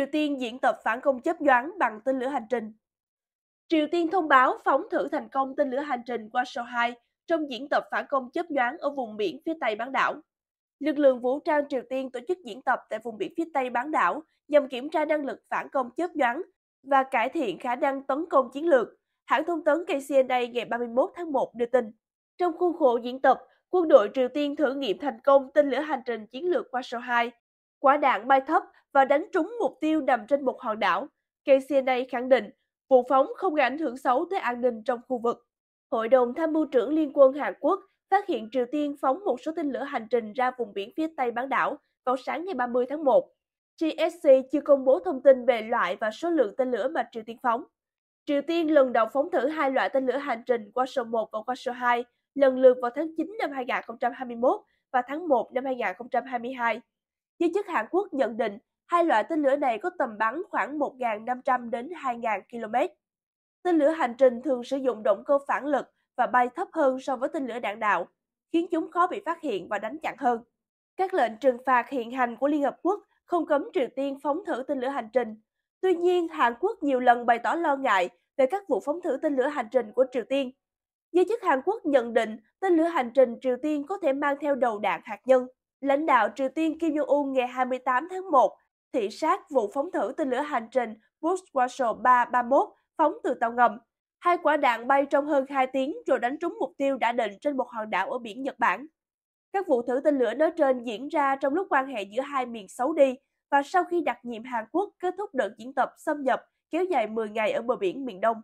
Triều Tiên diễn tập phản công chớp nhoáng bằng tên lửa hành trình. Triều Tiên thông báo phóng thử thành công tên lửa hành trình qua sao 2 trong diễn tập phản công chớp nhoáng ở vùng biển phía tây bán đảo. Lực lượng vũ trang Triều Tiên tổ chức diễn tập tại vùng biển phía tây bán đảo nhằm kiểm tra năng lực phản công chớp nhoáng và cải thiện khả năng tấn công chiến lược, hãng thông tấn KCNA ngày 31 tháng 1 đưa tin. Trong khuôn khổ diễn tập, quân đội Triều Tiên thử nghiệm thành công tên lửa hành trình chiến lược qua sao 2 quả đạn bay thấp và đánh trúng mục tiêu nằm trên một hòn đảo. KCNA khẳng định vụ phóng không gây ảnh hưởng xấu tới an ninh trong khu vực. Hội đồng tham mưu trưởng Liên quân Hàn Quốc phát hiện Triều Tiên phóng một số tên lửa hành trình ra vùng biển phía Tây bán đảo vào sáng ngày 30 tháng 1. GSC chưa công bố thông tin về loại và số lượng tên lửa mà Triều Tiên phóng. Triều Tiên lần đầu phóng thử hai loại tên lửa hành trình qua sông 1 và qua sông 2, lần lượt vào tháng 9 năm 2021 và tháng 1 năm 2022. Giới chức Hàn Quốc nhận định hai loại tên lửa này có tầm bắn khoảng 1.500 đến 2.000 km. Tên lửa hành trình thường sử dụng động cơ phản lực và bay thấp hơn so với tên lửa đạn đạo, khiến chúng khó bị phát hiện và đánh chặn hơn. Các lệnh trừng phạt hiện hành của Liên Hợp Quốc không cấm Triều Tiên phóng thử tên lửa hành trình. Tuy nhiên, Hàn Quốc nhiều lần bày tỏ lo ngại về các vụ phóng thử tên lửa hành trình của Triều Tiên. Giới chức Hàn Quốc nhận định tên lửa hành trình Triều Tiên có thể mang theo đầu đạn hạt nhân. Lãnh đạo Triều Tiên Kim Jong-un ngày 28 tháng 1 thị sát vụ phóng thử tên lửa hành trình Bush Warsaw 331 phóng từ tàu ngầm. Hai quả đạn bay trong hơn 2 tiếng rồi đánh trúng mục tiêu đã định trên một hòn đảo ở biển Nhật Bản. Các vụ thử tên lửa nói trên diễn ra trong lúc quan hệ giữa hai miền xấu đi và sau khi đặc nhiệm Hàn Quốc kết thúc đợt diễn tập xâm nhập kéo dài 10 ngày ở bờ biển miền Đông.